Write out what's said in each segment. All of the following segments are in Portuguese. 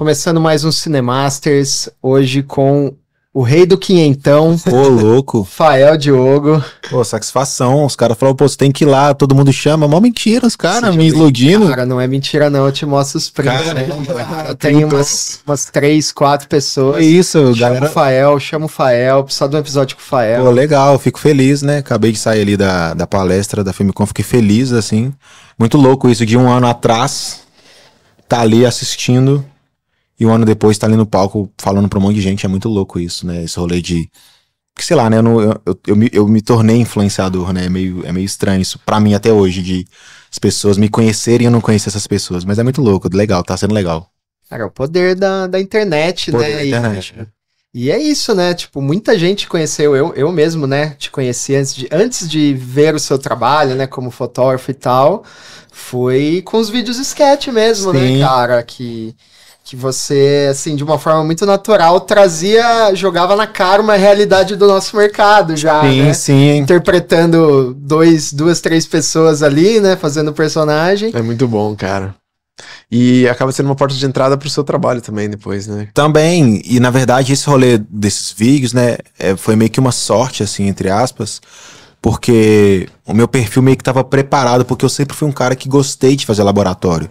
Começando mais um Cinemasters, hoje com o rei do quinhentão. Ô, louco. Fael Diogo. Pô, satisfação. Os caras falaram, pô, você tem que ir lá, todo mundo chama. Mó mentira, os caras me iludindo. Cara, não é mentira não, eu te mostro os prints, cara, né? É eu tenho umas, umas três, quatro pessoas. É isso, chama galera. o Fael, chamo o Fael, precisa de um episódio com o Fael. Pô, legal, fico feliz, né? Acabei de sair ali da, da palestra da Filmicon, fiquei feliz, assim. Muito louco isso, de um ano atrás, tá ali assistindo e um ano depois tá ali no palco falando pra um monte de gente. É muito louco isso, né? Esse rolê de. Que sei lá, né? Eu, não, eu, eu, eu, me, eu me tornei influenciador, né? É meio, é meio estranho isso pra mim até hoje, de as pessoas me conhecerem e eu não conhecer essas pessoas. Mas é muito louco, legal, tá sendo legal. Cara, é o poder da, da internet, poder né? Da internet. E, é. Né? e, é isso, né? Tipo, muita gente conheceu, eu, eu mesmo, né? Te conheci antes de, antes de ver o seu trabalho, né? Como fotógrafo e tal. Foi com os vídeos sketch mesmo, né, Sim. né, cara? Que que você, assim, de uma forma muito natural, trazia, jogava na cara uma realidade do nosso mercado já, sim, né? Sim, Interpretando dois, duas, três pessoas ali, né? Fazendo personagem. É muito bom, cara. E acaba sendo uma porta de entrada para o seu trabalho também depois, né? Também, e na verdade esse rolê desses vídeos, né, é, foi meio que uma sorte, assim, entre aspas, porque o meu perfil meio que estava preparado, porque eu sempre fui um cara que gostei de fazer laboratório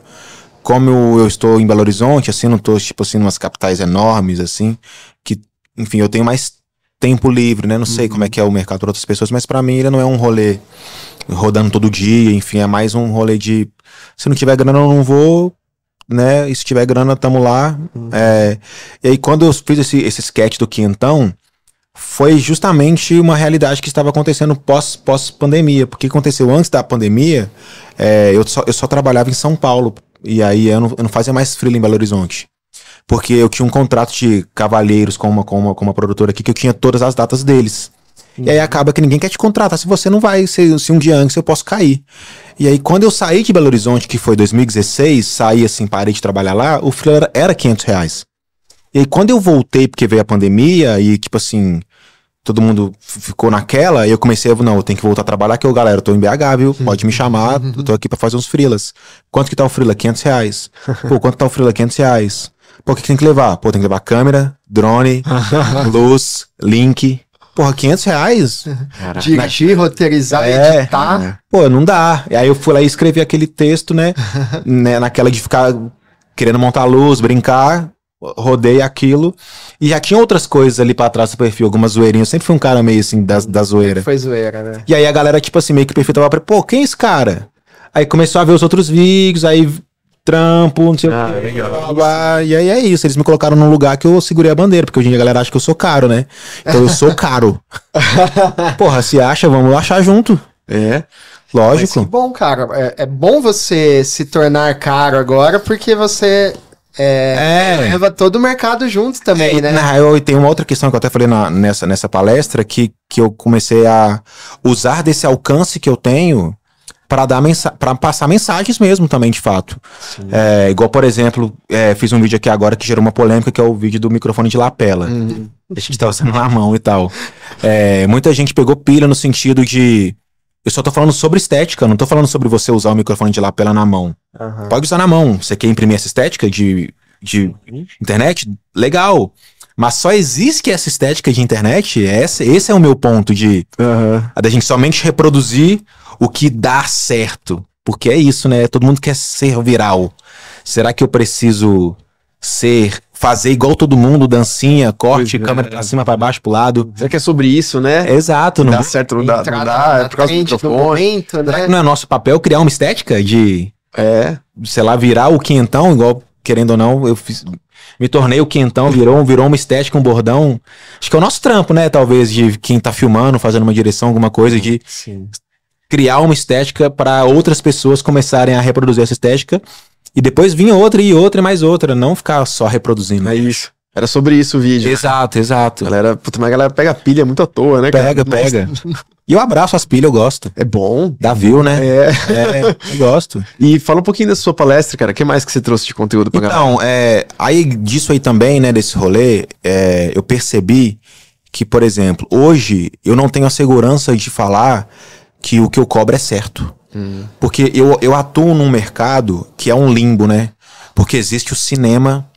como eu, eu estou em Belo Horizonte, assim, não estou, tipo assim, umas capitais enormes, assim, que, enfim, eu tenho mais tempo livre, né? Não sei como é uhum. que é o mercado para outras pessoas, mas para mim ele não é um rolê rodando todo dia, enfim, é mais um rolê de se não tiver grana eu não vou, né? E se tiver grana tamo lá. Uhum. É, e aí quando eu fiz esse, esse sketch do Quintão, foi justamente uma realidade que estava acontecendo pós, pós pandemia, porque aconteceu antes da pandemia, é, eu, só, eu só trabalhava em São Paulo e aí eu não, eu não fazia mais freela em Belo Horizonte. Porque eu tinha um contrato de cavalheiros com uma, com uma, com uma produtora aqui que eu tinha todas as datas deles. Uhum. E aí uhum. acaba que ninguém quer te contratar. Se você não vai, se, se um dia antes eu posso cair. E aí, quando eu saí de Belo Horizonte, que foi 2016, saí assim, parei de trabalhar lá, o freelancer era, era 500 reais. E aí, quando eu voltei, porque veio a pandemia, e tipo assim, todo mundo ficou naquela, e eu comecei a, não, eu tenho que voltar a trabalhar que eu, galera, eu tô em BH, viu? Uhum. Pode me chamar, uhum. eu tô aqui pra fazer uns frilas. Quanto que tá o frila? 500 reais. Pô, quanto tá o frila? 500 reais. Pô, o que, que tem que levar? Pô, tem que levar câmera, drone, luz, link. Porra, 500 reais? Uhum. Caraca. Dirigir, roteirizar, é, editar. É. Pô, não dá. E aí eu fui lá e escrevi aquele texto, né? né naquela de ficar querendo montar luz, brincar rodei aquilo. E já tinha outras coisas ali pra trás do perfil, algumas zoeirinhas. Eu sempre fui um cara meio assim, da, da zoeira. Foi zoeira, né? E aí a galera, tipo assim, meio que o perfil tava pra, pô, quem é esse cara? Aí começou a ver os outros vídeos, aí trampo, não sei ah, o que. Legal. e aí é isso, eles me colocaram num lugar que eu segurei a bandeira, porque hoje em dia a galera acha que eu sou caro, né? Então eu sou caro. Porra, se acha, vamos achar junto. É. Lógico. Mas que bom, cara. É, é bom você se tornar caro agora, porque você é, é. leva todo o mercado junto também, é, né? E tem uma outra questão que eu até falei na, nessa, nessa palestra que, que eu comecei a usar desse alcance que eu tenho para dar para passar mensagens mesmo também de fato é, igual por exemplo é, fiz um vídeo aqui agora que gerou uma polêmica que é o vídeo do microfone de lapela uhum. a gente tá usando na mão e tal é, muita gente pegou pilha no sentido de eu só tô falando sobre estética, não tô falando sobre você usar o microfone de lapela na mão. Uhum. Pode usar na mão. Você quer imprimir essa estética de, de internet? Legal. Mas só existe essa estética de internet, é esse, esse é o meu ponto de. Uhum. A da gente somente reproduzir o que dá certo. Porque é isso, né? Todo mundo quer ser viral. Será que eu preciso ser fazer igual todo mundo, dancinha, corte, pois é. câmera é. pra cima, pra baixo, pro lado. Será que é sobre isso, né? Exato. Não dá certo, não dá, não dá, é por causa do microfone. Né? Não é nosso papel criar uma estética de, é. sei lá, virar o quentão, igual, querendo ou não, eu fiz, me tornei o quentão, virou, virou uma estética, um bordão. Acho que é o nosso trampo, né, talvez, de quem tá filmando, fazendo uma direção, alguma coisa, de... Sim criar uma estética para outras pessoas começarem a reproduzir essa estética e depois vinha outra e outra e mais outra, não ficar só reproduzindo. É isso. Era sobre isso o vídeo. Exato, exato. Galera, puta, mas a galera pega pilha muito à toa, né? Pega, cara? pega. E eu abraço as pilhas, eu gosto. É bom. Dá view, né? É. é eu gosto. E fala um pouquinho da sua palestra, cara. O que mais que você trouxe de conteúdo pra então, galera? Então, é, aí disso aí também, né, desse rolê, é, eu percebi que, por exemplo, hoje eu não tenho a segurança de falar que o que eu cobro é certo. Porque eu, eu atuo num mercado que é um limbo, né? Porque existe o cinema,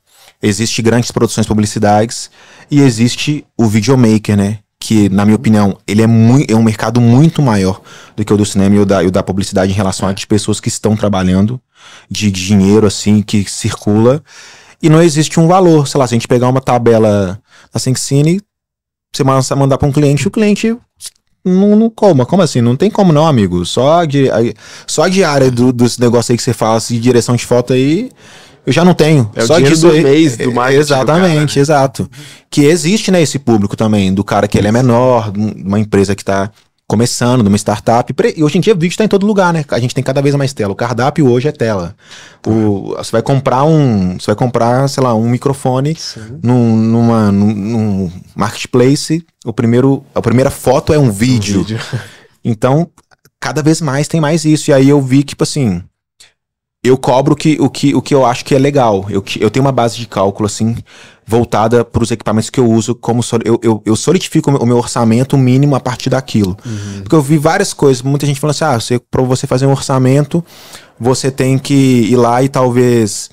existe grandes produções publicidades e existe o videomaker, né? Que, na minha opinião, ele é, muito, é um mercado muito maior do que o do cinema e o da, e o da publicidade em relação a de pessoas que estão trabalhando, de dinheiro, assim, que circula. E não existe um valor. Sei lá, se a gente pegar uma tabela da Sensine, você mandar para um cliente, o cliente não, não Como assim? Não tem como não, amigo. Só, de, só a diária do, desse negócio aí que você fala, assim, de direção de foto aí, eu já não tenho. É só o dinheiro disso do mês, do é, Exatamente, né? exato. Que existe, né, esse público também, do cara que ele é menor, de uma empresa que tá começando, numa startup. E hoje em dia, vídeo está em todo lugar, né? A gente tem cada vez mais tela. O cardápio hoje é tela. O, você vai comprar um, você vai comprar, sei lá, um microfone num, numa, num, num, marketplace. O primeiro, a primeira foto é um vídeo. Um vídeo. então, cada vez mais tem mais isso. E aí eu vi que, tipo assim, eu cobro que, o, que, o que eu acho que é legal. Eu, eu tenho uma base de cálculo, assim, voltada para os equipamentos que eu uso, como so, eu, eu, eu, solidifico o meu orçamento mínimo a partir daquilo. Uhum. Porque eu vi várias coisas, muita gente falando assim: ah, para você fazer um orçamento, você tem que ir lá e talvez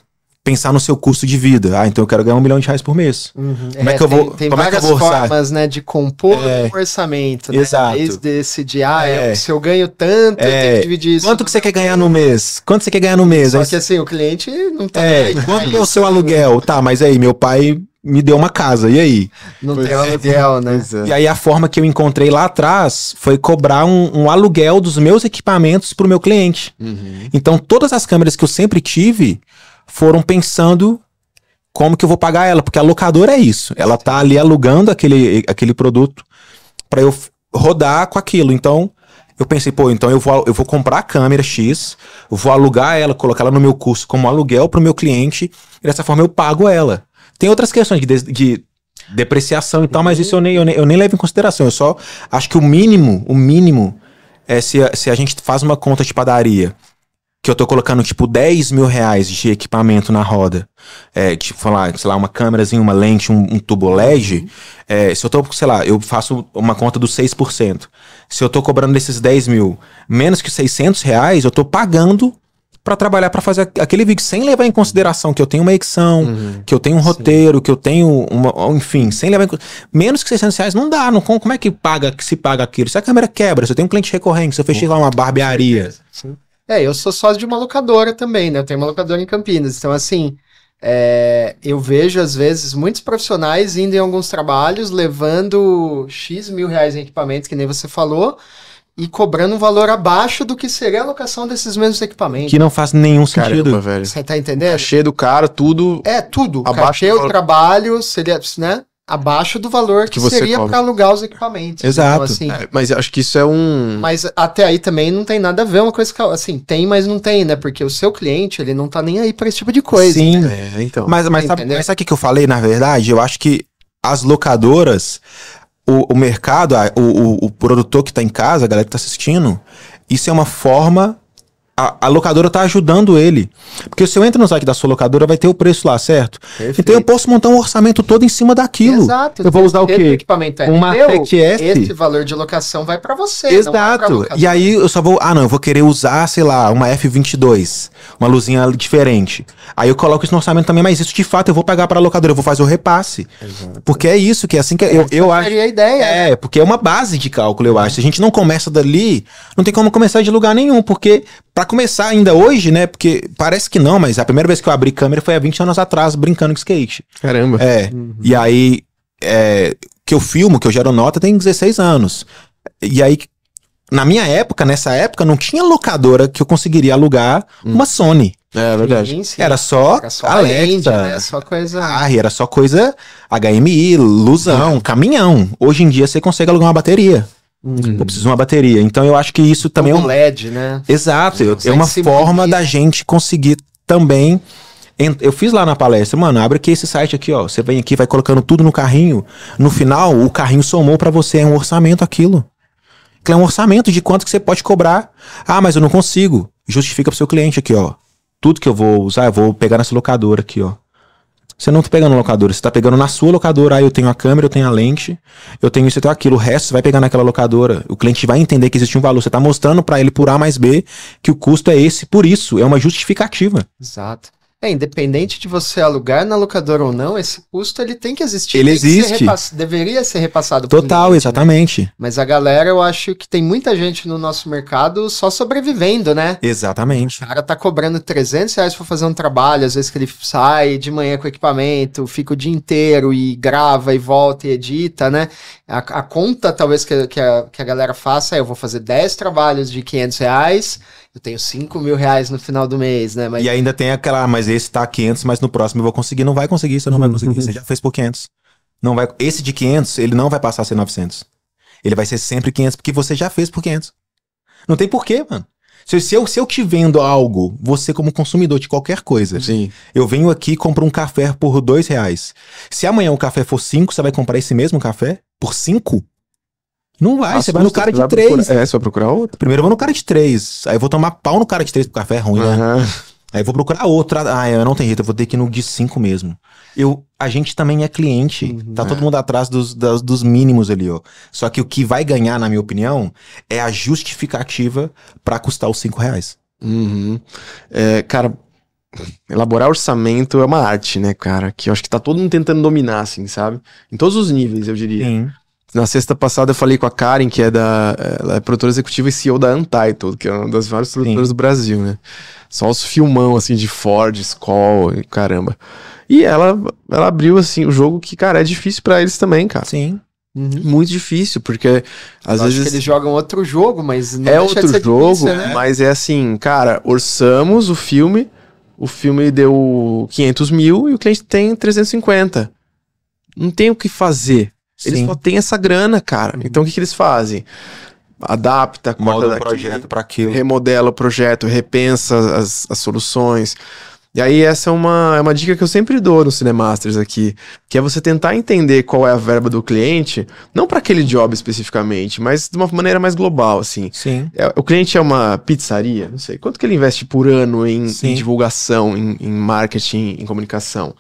pensar no seu custo de vida. Ah, então eu quero ganhar um milhão de reais por mês. Uhum. Como é, é que eu vou? Tem, tem é que eu vou orçar? formas, né, de compor é, um orçamento. Né? Exato. Desde decidir, ah, é. se eu ganho tanto, eu tenho é. que dividir isso. Quanto que você quer ganhar no mês? Quanto você quer ganhar no mês? Só aí, que assim, o cliente não tá. É, quanto é o seu aluguel? Tá, mas aí, meu pai me deu uma casa, e aí? Não pois tem é, aluguel, né? É. E aí a forma que eu encontrei lá atrás foi cobrar um, um aluguel dos meus equipamentos para o meu cliente. Uhum. Então todas as câmeras que eu sempre tive, foram pensando como que eu vou pagar ela, porque a locadora é isso. Ela tá ali alugando aquele, aquele produto para eu rodar com aquilo. Então, eu pensei, pô, então eu vou, eu vou comprar a câmera X, vou alugar ela, colocar ela no meu curso como aluguel para o meu cliente, e dessa forma eu pago ela. Tem outras questões de, de, de depreciação e tal, mas isso eu nem, eu nem, eu, nem, levo em consideração. Eu só acho que o mínimo, o mínimo, é se, se a gente faz uma conta de padaria que eu tô colocando, tipo, 10 mil reais de equipamento na roda, é, tipo, falar, sei lá, uma câmerazinha, uma lente, um, um tubo LED, uhum. é, se eu tô, sei lá, eu faço uma conta dos 6%. Se eu tô cobrando desses 10 mil menos que 600 reais, eu tô pagando para trabalhar para fazer aquele vídeo sem levar em consideração que eu tenho uma edição, uhum, que eu tenho um roteiro, sim. que eu tenho uma, enfim, sem levar em menos que 600 reais não dá, não como é que paga que se paga aquilo? Se a câmera quebra, se eu tenho um cliente recorrente, se eu fechei lá uma barbearia, sim. É, eu sou sócio de uma locadora também, né? Eu tenho uma locadora em Campinas. Então, assim, é, eu vejo, às vezes, muitos profissionais indo em alguns trabalhos, levando X mil reais em equipamentos, que nem você falou, e cobrando um valor abaixo do que seria a locação desses mesmos equipamentos. Que não faz nenhum sentido. velho. Você tá entendendo? Cheio do cara, tudo. É, tudo. Abaixo Cachê, do... o trabalho, seria, né? abaixo do valor que, que seria para alugar os equipamentos. Então, Exato. Então, assim, é, mas acho que isso é um. Mas até aí também não tem nada a ver é uma coisa que assim tem, mas não tem, né? Porque o seu cliente ele não tá nem aí para esse tipo de coisa. Sim. Né? É, então. Mas mas sabe, sabe o que eu falei na verdade? Eu acho que as locadoras, o, o mercado, a, o, o, o, produtor que tá em casa, a galera que tá assistindo, isso é uma forma a, locadora tá ajudando ele. Porque se eu entro no site da sua locadora, vai ter o preço lá, certo? Perfeito. Então eu posso montar um orçamento todo em cima daquilo. Exato. Eu vou usar o quê? Equipamento é Uma Tech S. Esse valor de locação vai para você. Exato. e aí eu só vou. Ah, não, eu vou querer usar, sei lá, uma F22. Uma luzinha diferente. Aí eu coloco isso no orçamento também, mas isso de fato eu vou pagar para a locadora, eu vou fazer o repasse. Exato. Porque é isso, que é assim que é eu, eu acho. a ideia. É, né? porque é uma base de cálculo, eu acho. Se a gente não começa dali, não tem como começar de lugar nenhum, porque para começar ainda hoje, né? Porque parece que não, mas a primeira vez que eu abri câmera foi há 20 anos atrás, brincando com skate. Caramba. É. Uhum. E aí, é, que eu filmo, que eu gero nota, tem 16 anos. E aí, na minha época, nessa época, não tinha locadora que eu conseguiria alugar hum. uma Sony. É, é verdade. Sim, sim. Era só, a só Alexa. né? Só coisa. Ah, era só coisa HMI, luzão, é. caminhão. Hoje em dia você consegue alugar uma bateria. Uhum. preciso de uma bateria. Então eu acho que isso também. é um LED, né? Exato. É uma forma da gente conseguir também. Eu fiz lá na palestra, mano, abre aqui esse site aqui, ó. Você vem aqui, vai colocando tudo no carrinho. No final, o carrinho somou para você, é um orçamento aquilo. É um orçamento de quanto que você pode cobrar. Ah, mas eu não consigo. Justifica pro seu cliente aqui, ó. Tudo que eu vou usar, eu vou pegar nessa locadora aqui, ó. Você não tá pegando locadora, você tá pegando na sua locadora. Aí ah, eu tenho a câmera, eu tenho a lente, eu tenho isso, eu tenho aquilo. O resto você vai pegar naquela locadora. O cliente vai entender que existe um valor. Você tá mostrando para ele por A mais B que o custo é esse. Por isso, é uma justificativa. Exato. É, independente de você alugar na locadora ou não, esse custo ele tem que existir. Ele existe. Ser repass... Deveria ser repassado. Total, cliente, né? exatamente. Né? Mas a galera, eu acho que tem muita gente no nosso mercado só sobrevivendo, né? Exatamente. O cara tá cobrando 300 reais pra fazer um trabalho, às vezes que ele sai de manhã com equipamento, fica o dia inteiro e grava e volta e edita, né? A, a conta talvez que, que, a, que a galera faça é eu vou fazer 10 trabalhos de 500 reais eu tenho 5 mil reais no final do mês, né? Mas... E ainda tem aquela, mas esse tá 500, mas no próximo eu vou conseguir. Não vai conseguir, isso não vai conseguir. Você já fez por 500. Não vai, esse de 500, ele não vai passar a ser 900. Ele vai ser sempre 500, porque você já fez por 500. Não tem porquê, mano. Se, se, eu, se eu te vendo algo, você como consumidor de qualquer coisa, Sim. eu venho aqui e compro um café por dois reais. Se amanhã o café for cinco, você vai comprar esse mesmo café por cinco? Não vai, ah, você vai no cara de três. Procurar, é, você vai procurar outro. Primeiro eu vou no cara de três. Aí eu vou tomar pau no cara de três, porque o café é ruim, uhum. né? Aí eu vou procurar outra. Ah, eu é, não tenho jeito, eu vou ter que ir no de cinco mesmo. Eu, a gente também é cliente. Uhum. Tá todo é. mundo atrás dos, dos mínimos ali, ó. Só que o que vai ganhar, na minha opinião, é a justificativa para custar os cinco reais. Uhum. É, cara, elaborar orçamento é uma arte, né, cara? Que eu acho que tá todo mundo tentando dominar, assim, sabe? Em todos os níveis, eu diria. Sim. Na sexta passada eu falei com a Karen, que é da. Ela é produtora executiva e CEO da Untitled, que é uma das várias produtoras do Brasil, né? Só os filmão, assim, de Ford, Skoll, caramba. E ela, ela abriu, assim, o jogo que, cara, é difícil para eles também, cara. Sim. Uhum. Muito difícil, porque às eu vezes. eles jogam outro jogo, mas não É outro jogo, difícil, né? mas é assim, cara, orçamos o filme, o filme deu 500 mil e o cliente tem 350. Não tem o que fazer eles só têm essa grana, cara. Uhum. Então o que, que eles fazem? Adapta, molda o projeto para aquilo. Remodela o projeto, repensa as, as soluções. E aí, essa é uma, é uma dica que eu sempre dou no Cinemasters aqui, que é você tentar entender qual é a verba do cliente, não para aquele job especificamente, mas de uma maneira mais global, assim. Sim. É, o cliente é uma pizzaria, não sei, quanto que ele investe por ano em, em divulgação, em, em marketing, em comunicação?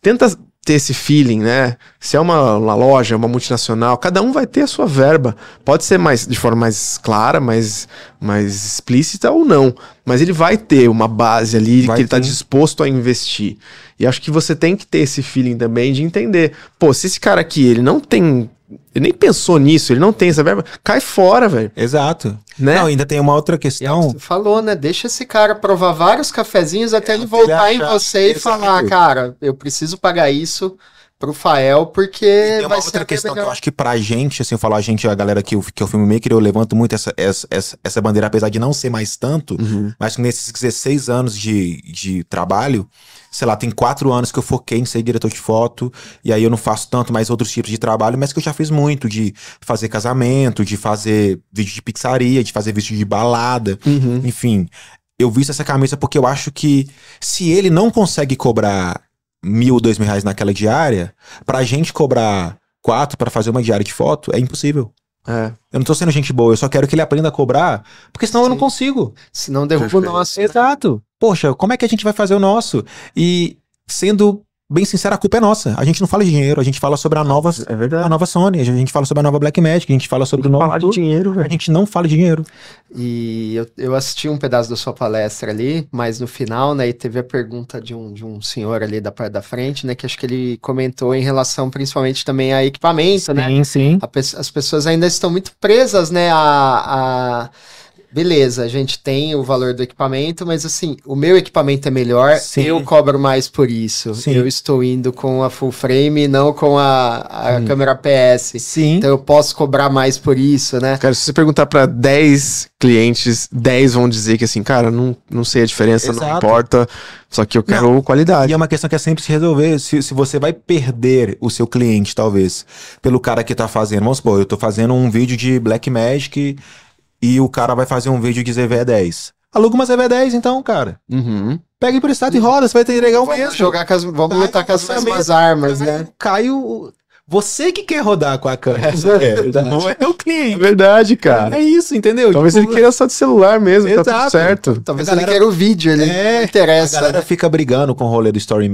Tenta ter esse feeling, né? Se é uma, uma, loja, uma multinacional, cada um vai ter a sua verba. Pode ser mais de forma mais clara, mais, mais explícita ou não. Mas ele vai ter uma base ali vai que ele está disposto a investir. E acho que você tem que ter esse feeling também de entender. Pô, se esse cara aqui ele não tem ele nem pensou nisso, ele não tem essa verba. Cai fora, velho. Exato. Né? Não, ainda tem uma outra questão. Você falou, né? Deixa esse cara provar vários cafezinhos até é, ele voltar ele em você e falar, tipo. cara, eu preciso pagar isso pro Fael, porque. tem uma outra questão melhor. que eu acho que pra gente, assim, eu falo a gente, a galera que, que é o filmmaker, eu levanto muito essa, essa, essa bandeira, apesar de não ser mais tanto, uhum. mas nesses 16 anos de, de trabalho, sei lá, tem quatro anos que eu foquei em ser diretor de foto, e aí eu não faço tanto mais outros tipos de trabalho, mas que eu já fiz muito, de fazer casamento, de fazer vídeo de pizzaria, de fazer vídeo de balada, uhum. enfim. Eu visto essa camisa porque eu acho que se ele não consegue cobrar mil, dois mil reais naquela diária, pra gente cobrar quatro para fazer uma diária de foto, é impossível. É. Eu não tô sendo gente boa, eu só quero que ele aprenda a cobrar, porque senão Sim. eu não consigo. Senão derruba o nosso. Exato. Poxa, como é que a gente vai fazer o nosso? E sendo bem sincera, a culpa é nossa. A gente não fala de dinheiro, a gente fala sobre a ah, nova, é a nova Sony, a gente fala sobre a nova Black Magic, a gente fala sobre o novo... Falar de dinheiro, A gente não fala de dinheiro. E eu, eu assisti um pedaço da sua palestra ali, mas no final, né, e teve a pergunta de um, de um senhor ali da parte da frente, né, que acho que ele comentou em relação principalmente também a equipamento, sim, né? Sim, sim. as pessoas ainda estão muito presas, né, a... a beleza, a gente tem o valor do equipamento, mas assim, o meu equipamento é melhor, Sim. eu cobro mais por isso. Sim. Eu estou indo com a full frame, não com a, a hum. câmera PS. Sim. Então eu posso cobrar mais por isso, né? Cara, se você perguntar para 10 clientes, 10 vão dizer que assim, cara, não, não sei a diferença, Exato. não importa, só que eu quero não. qualidade. E é uma questão que é sempre se resolver, se, se você vai perder o seu cliente, talvez, pelo cara que tá fazendo, vamos supor, eu tô fazendo um vídeo de Black Magic e o cara vai fazer um vídeo de ZV10. Aluga uma ZV10 então, cara. Uhum. Pega emprestado e roda, você vai ter legal um mesmo. Jogar com as, vamos tá, lutar com as mesmas armas, né? Caio, você que quer rodar com a câmera. É, é não é o cliente. É verdade, cara. É isso, entendeu? Talvez tipo, ele queira só de celular mesmo, exato. tá tudo certo. Talvez galera, ele queira o vídeo, ele é, interessa. A galera fica brigando com o rolê do story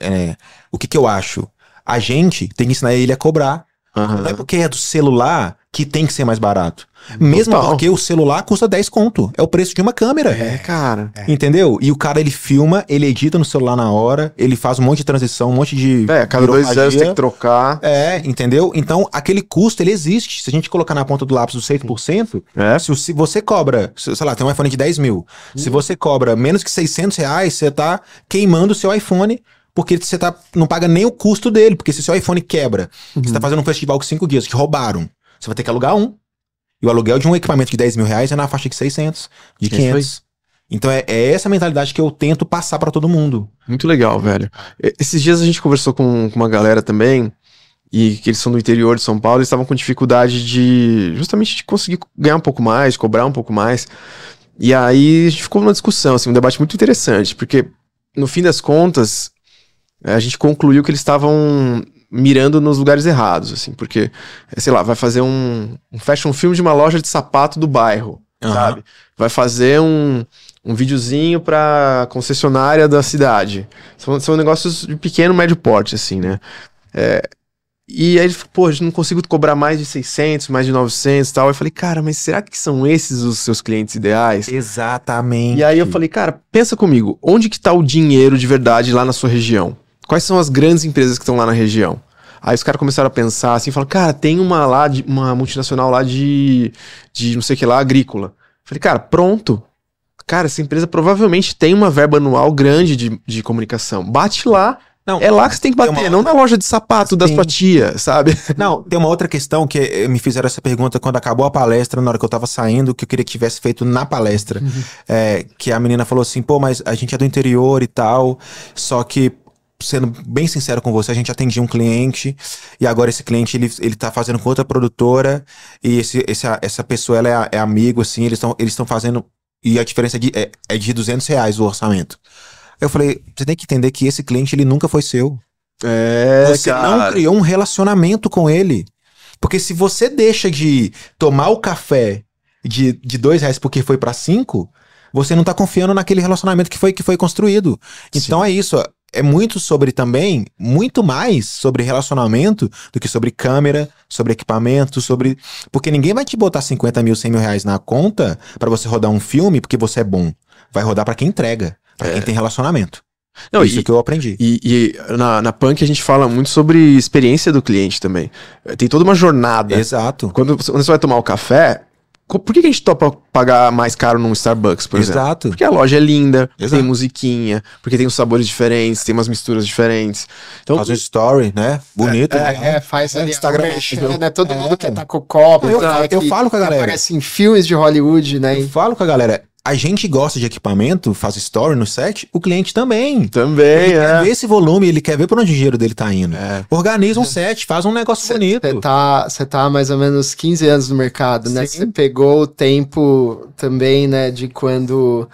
É, o que que eu acho? A gente tem que ensinar ele a cobrar. Uhum. Não é porque é do celular que tem que ser mais barato. Mesmo Total. porque o celular custa 10 conto. É o preço de uma câmera. É, cara. É. Entendeu? E o cara, ele filma, ele edita no celular na hora, ele faz um monte de transição, um monte de. É, cada dois anos tem que trocar. É, entendeu? Então, aquele custo, ele existe. Se a gente colocar na ponta do lápis o 6%, é. se, se você cobra, sei lá, tem um iPhone de 10 mil. Se você cobra menos que 600 reais, você tá queimando o seu iPhone porque você tá, não paga nem o custo dele, porque se seu iPhone quebra, uhum. você tá uhum. fazendo um festival com cinco dias, que roubaram, você vai ter que alugar um. E o aluguel de um equipamento de 10 mil reais é na faixa de 600, de 500. É então é, é, essa mentalidade que eu tento passar para todo mundo. Muito legal, velho. Esses dias a gente conversou com, com uma galera também, e que eles são do interior de São Paulo, e estavam com dificuldade de justamente de conseguir ganhar um pouco mais, cobrar um pouco mais. E aí a gente ficou numa discussão, assim, um debate muito interessante, porque no fim das contas, a gente concluiu que eles estavam mirando nos lugares errados, assim, porque, é, sei lá, vai fazer um, um fashion film de uma loja de sapato do bairro, uhum. sabe? Vai fazer um, um videozinho pra concessionária da cidade. São, são negócios de pequeno, médio porte, assim, né? É, e aí ele falou, pô, não consigo cobrar mais de 600, mais de 900 e tal. Eu falei, cara, mas será que são esses os seus clientes ideais? Exatamente. E aí eu falei, cara, pensa comigo, onde que tá o dinheiro de verdade lá na sua região? Quais são as grandes empresas que estão lá na região? Aí os caras começaram a pensar assim, falaram, cara, tem uma lá, de, uma multinacional lá de, de não sei o que lá, agrícola. Falei, cara, pronto. Cara, essa empresa provavelmente tem uma verba anual grande de, de comunicação. Bate lá, não, é lá que você tem que bater, tem não na loja de sapato das tem... tia, sabe? Não, tem uma outra questão que eh, me fizeram essa pergunta quando acabou a palestra, na hora que eu tava saindo, que eu queria que tivesse feito na palestra. Uhum. É, que a menina falou assim, pô, mas a gente é do interior e tal, só que sendo bem sincero com você, a gente atendia um cliente e agora esse cliente ele, ele tá fazendo com outra produtora e esse, esse, essa pessoa ela é, é amigo, assim, eles estão eles fazendo e a diferença é de, é, é de 200 reais o orçamento. Eu falei, você tem que entender que esse cliente ele nunca foi seu. É, você cara. não criou um relacionamento com ele. Porque se você deixa de tomar o café de, de dois reais porque foi para cinco, você não tá confiando naquele relacionamento que foi, que foi construído. Então Sim. é isso é muito sobre também, muito mais sobre relacionamento do que sobre câmera, sobre equipamento, sobre. Porque ninguém vai te botar 50 mil, 100 mil reais na conta para você rodar um filme porque você é bom. Vai rodar para quem entrega, para é. quem tem relacionamento. Não, Isso e, que eu aprendi. E, e, na, na Punk a gente fala muito sobre experiência do cliente também. Tem toda uma jornada. Exato. Quando, quando você vai tomar o café, por que a gente topa pagar mais caro num Starbucks, por exemplo? Exato. Porque a loja é linda, Exato. tem musiquinha, porque tem os sabores diferentes, tem umas misturas diferentes. Então, faz um story, né? Bonito. É, né? É, é faz é, ali, Instagram. É, né? Todo é. mundo quer tá com o copo. Eu, tá eu, falo com a galera. Aparece em filmes de Hollywood, né? Eu falo com a galera a gente gosta de equipamento, faz story no set, o cliente também. Também, ele é. quer ver esse volume, ele quer ver para onde o dinheiro dele tá indo. É. Organiza um set, faz um negócio cê, bonito. Você tá, tá mais ou menos 15 anos no mercado, né? Sim. né? Você pegou o tempo também, né, de quando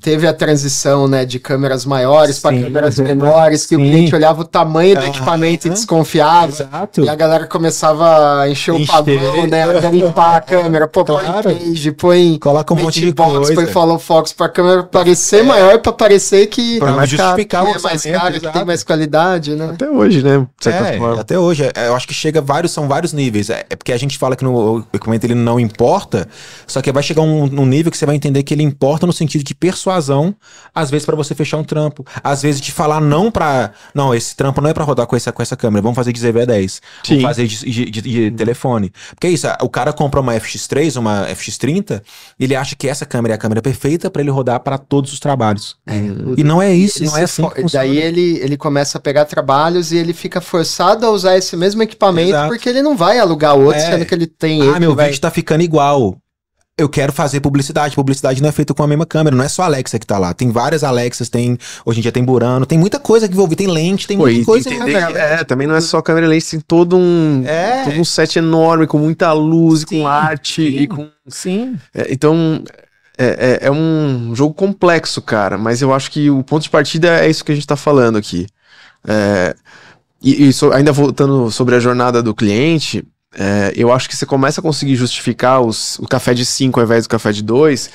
teve a transição né, de câmeras maiores para câmeras menores, que o cliente olhava o tamanho do ah, equipamento e desconfiava. Exato. E a galera começava a encher, encher. o pavão, né? A limpar a câmera. Pô, claro. põe page, põe. Coloca um monte de box, coisa. põe follow fox para a câmera parecer é. maior, para parecer que. Para mais justificar o é mais caro, que tem mais qualidade, né? Até hoje, né? É, até hoje. É, eu acho que chega vários, são vários níveis. É, é porque a gente fala que no, o equipamento ele não importa, só que vai chegar um, um nível que você vai entender que ele importa no sentido de personalidade persuasão, às vezes para você fechar um trampo, às vezes de falar não para, não, esse trampo não é para rodar com essa com essa câmera, vamos fazer de ZV10, vamos fazer de, de, de, de telefone. Porque é isso, o cara compra uma FX3, uma FX30, ele acha que essa câmera é a câmera perfeita para ele rodar para todos os trabalhos. É, o, e não é isso, não é, é assim. daí ele ele começa a pegar trabalhos e ele fica forçado a usar esse mesmo equipamento Exato. porque ele não vai alugar outro, é. sendo que ele tem Ah, ele meu vai... vídeo tá ficando igual eu quero fazer publicidade. Publicidade não é feita com a mesma câmera, não é só a Alexa que tá lá. Tem várias Alexas, tem. Hoje em dia tem Burano, tem muita coisa que envolve, tem lente, tem Pô, muita coisa. Tem, tem, é, é, também não é só câmera e lente, tem todo um, é. todo um set enorme, com muita luz, sim, com arte sim, e com. Sim. É, então. É, é, é, um jogo complexo, cara, mas eu acho que o ponto de partida é isso que a gente tá falando aqui. É, e, e so, ainda voltando sobre a jornada do cliente, é, eu acho que você começa a conseguir justificar os, o café de 5 ao invés do café de 2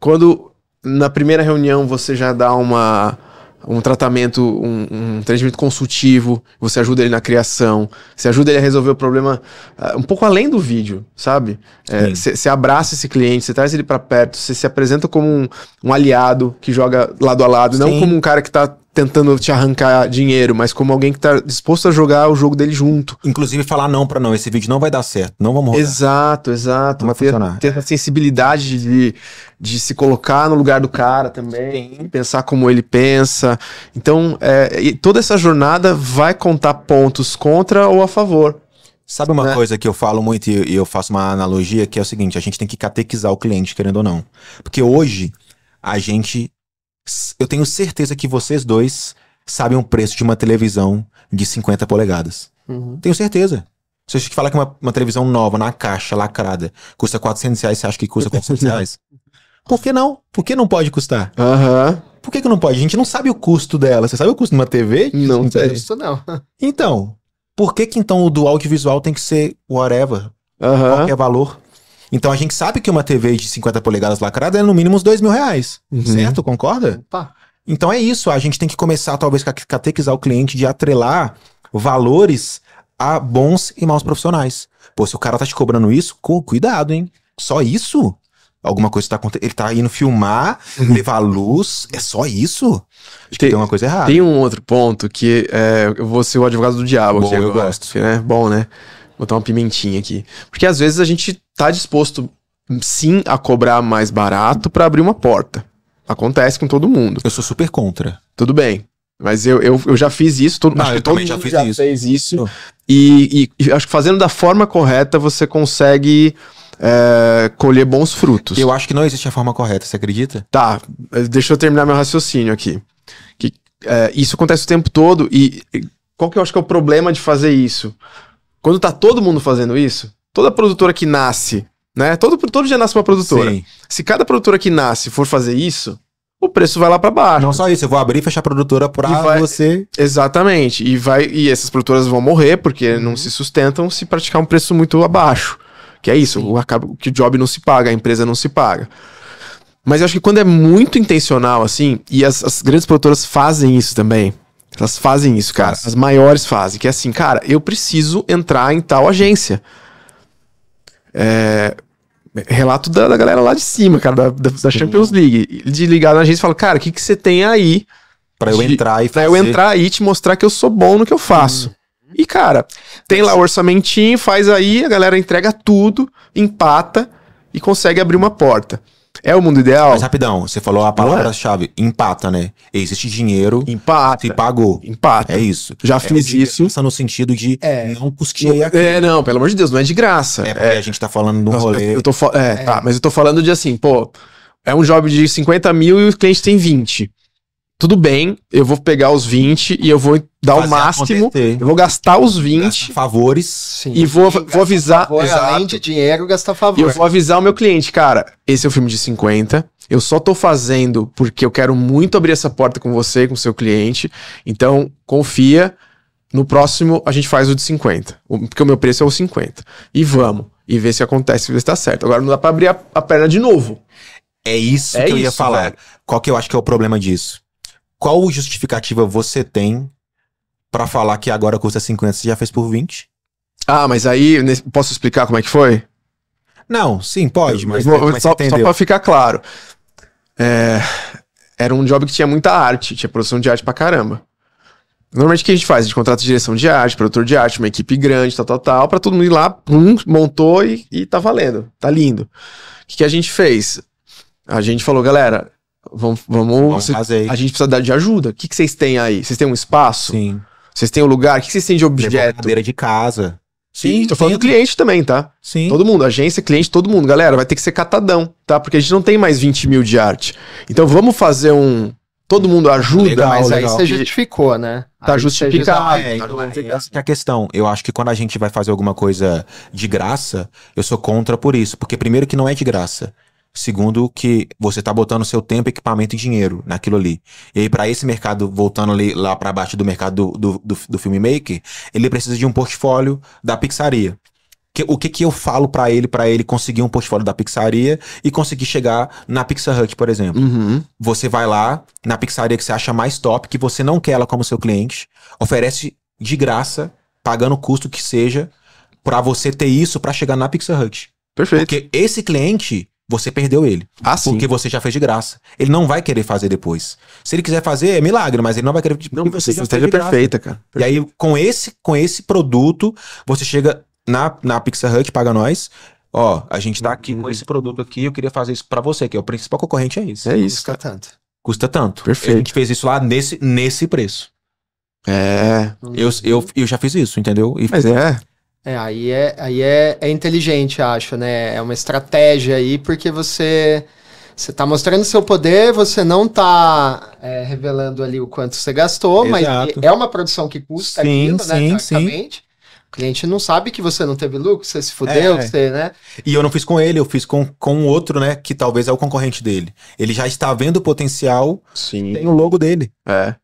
quando na primeira reunião você já dá uma um tratamento, um, um treinamento consultivo, você ajuda ele na criação, você ajuda ele a resolver o problema uh, um pouco além do vídeo, sabe? É, você é, abraça esse cliente, você traz ele para perto, você se apresenta como um, um, aliado que joga lado a lado, Sim. não como um cara que tá tentando te arrancar dinheiro, mas como alguém que tá disposto a jogar o jogo dele junto. Inclusive falar não para não, esse vídeo não vai dar certo, não vamos rodar. Exato, exato. Não vai ter, funcionar. Ter essa sensibilidade de, de se colocar no lugar do cara também, Sim. pensar como ele pensa. Então, é, toda essa jornada vai contar pontos contra ou a favor. Sabe uma né? coisa que eu falo muito e eu faço uma analogia que é o seguinte, a gente tem que catequizar o cliente, querendo ou não. Porque hoje a gente eu tenho certeza que vocês dois sabem o preço de uma televisão de 50 polegadas. Uhum. Tenho certeza. Se eu te falar que uma, uma, televisão nova, na caixa, lacrada, custa 400 reais, você acha que custa 400 reais? Por que não? Por que não pode custar? Aham. Uhum. Por que, que não pode? A gente não sabe o custo dela. Você sabe o custo de uma TV? Não, não sei isso não. Então, por que que então o do audiovisual tem que ser whatever? Uhum. Qualquer valor? Então a gente sabe que uma TV de 50 polegadas lacrada é no mínimo uns 2 mil reais. Uhum. Certo? Concorda? Opa. Então é isso. A gente tem que começar, talvez, a catequizar o cliente de atrelar valores a bons e maus profissionais. Pô, se o cara tá te cobrando isso, cuidado, hein? Só isso? Alguma coisa tá acontecendo. Ele tá indo filmar, uhum. levar luz, é só isso? Acho tem, tem uma coisa errada. Tem um outro ponto que é, eu vou ser o advogado do diabo. Bom, eu agora, gosto. né? Bom, né? botar uma pimentinha aqui. Porque às vezes a gente tá disposto, sim, a cobrar mais barato para abrir uma porta. Acontece com todo mundo. Eu sou super contra. Tudo bem. Mas eu, eu, eu já fiz isso, todo, Não, acho que todo mundo já, fiz já isso. fez isso. E, e, e acho que fazendo da forma correta você consegue. É, colher bons frutos. Eu acho que não existe a forma correta, você acredita? Tá, deixa eu terminar meu raciocínio aqui. Que, é, isso acontece o tempo todo e, e qual que eu acho que é o problema de fazer isso? Quando tá todo mundo fazendo isso, toda produtora que nasce, né? Todo, todo dia nasce uma produtora. Sim. Se cada produtora que nasce for fazer isso, o preço vai lá para baixo. Não só isso, eu vou abrir e fechar a produtora pra vai, você. Exatamente. E, vai, e essas produtoras vão morrer porque uhum. não se sustentam se praticar um preço muito abaixo. Que é isso, o, o, que o job não se paga, a empresa não se paga. Mas eu acho que quando é muito intencional, assim, e as, as grandes produtoras fazem isso também, elas fazem isso, cara. As maiores fazem. Que é assim, cara, eu preciso entrar em tal agência. É, relato da, da, galera lá de cima, cara, da, da Champions uhum. League. De ligar na agência e falar, cara, o que, que você tem aí? Pra eu entrar e fazer. Pra eu entrar aí e te mostrar que eu sou bom no que eu uhum. faço. Hum. E, cara, tem lá o orçamentinho, faz aí, a galera entrega tudo, empata e consegue abrir uma porta. É o mundo ideal? Mas rapidão, você falou a palavra-chave, é? empata, né? Existe dinheiro. Empata. E pagou. Empata. É isso. Já é fiz isso. Pensa no sentido de é. não custeia. É, não, pelo amor de Deus, não é de graça. É, porque é. a gente tá falando de um rolê. Eu tô é, tá, mas eu tô falando de assim, pô, é um job de 50 mil e o cliente tem 20 tudo bem, eu vou pegar os 20 e eu vou dar Fazer o máximo. Eu vou gastar os 20. Gastar favores. Sim. E vou, Sim, vou avisar. Favor, exato. além de dinheiro, gastar favor. E eu vou avisar o meu cliente, cara, esse é o filme de 50. Eu só tô fazendo porque eu quero muito abrir essa porta com você, com o seu cliente. Então, confia. No próximo, a gente faz o de 50. Porque o meu preço é o 50. E vamos. E ver se acontece, ver se tá certo. Agora não dá pra abrir a, a perna de novo. É isso é que eu isso, ia falar. Velho. Qual que eu acho que é o problema disso? qual justificativa você tem para falar que agora custa 50 e já fez por 20? Ah, mas aí posso explicar como é que foi? Não, sim, pode, mas, vou, mas só, só para ficar claro. É, era um job que tinha muita arte, tinha produção de arte pra caramba. Normalmente o que a gente faz? A gente contrata direção de arte, produtor de arte, uma equipe grande, tal, tal, tal, pra todo mundo ir lá, pum, montou e, e tá valendo, tá lindo. O que, que a gente fez? A gente falou, galera, vamos, vamos, vamos cê, fazer. A gente precisa dar de ajuda. O que, vocês têm aí? Vocês têm um espaço? Sim. Vocês têm um lugar? O que, vocês têm de objeto? cadeira de casa. Sim, Sim tô falando do cliente também, tá? Sim. Todo mundo, agência, cliente, todo mundo. Galera, vai ter que ser catadão, tá? Porque a gente não tem mais 20 mil de arte. Então vamos fazer um. Todo mundo ajuda. Legal, mas aí você justificou, né? Tá justificado. É, justificado. Então, é, essa é a questão. Eu acho que quando a gente vai fazer alguma coisa de graça, eu sou contra por isso. Porque primeiro que não é de graça. Segundo, que você tá botando seu tempo, equipamento e dinheiro naquilo ali. E aí, para esse mercado, voltando ali lá para baixo do mercado do, do, do, do filmmaker, ele precisa de um portfólio da pixaria. Que, o que, que eu falo para ele, para ele conseguir um portfólio da pixaria e conseguir chegar na Pixar Hut, por exemplo. Uhum. Você vai lá na pixaria que você acha mais top, que você não quer ela como seu cliente, oferece de graça, pagando o custo que seja, para você ter isso para chegar na Pixar Hut. Perfeito. Porque esse cliente, você perdeu ele. Ah, porque você já fez de graça. Ele não vai querer fazer depois. Se ele quiser fazer, é milagre, mas ele não vai querer. Não, você já fez perfeita, cara. E aí, com esse, com esse produto, você chega na, na Pixar Hut, paga nós. Ó, a gente tá aqui com esse produto aqui, eu queria fazer isso para você, que é o principal concorrente, é isso. É isso. Custa tanto. Custa tanto. Perfeito. A gente fez isso lá nesse, nesse preço. É. Eu, eu, eu já fiz isso, entendeu? E mas é. É, aí é, aí é, é inteligente, acho, né? É uma estratégia aí, porque você você tá mostrando seu poder, você não tá é, revelando ali o quanto você gastou, Exato. mas é uma produção que custa sim, aquilo, sim, né? Sim. O cliente não sabe que você não teve lucro, você se fudeu, é. você, né? E eu não fiz com ele, eu fiz com, com outro, né? Que talvez é o concorrente dele. Ele já está vendo o potencial, sim. tem o logo dele. É.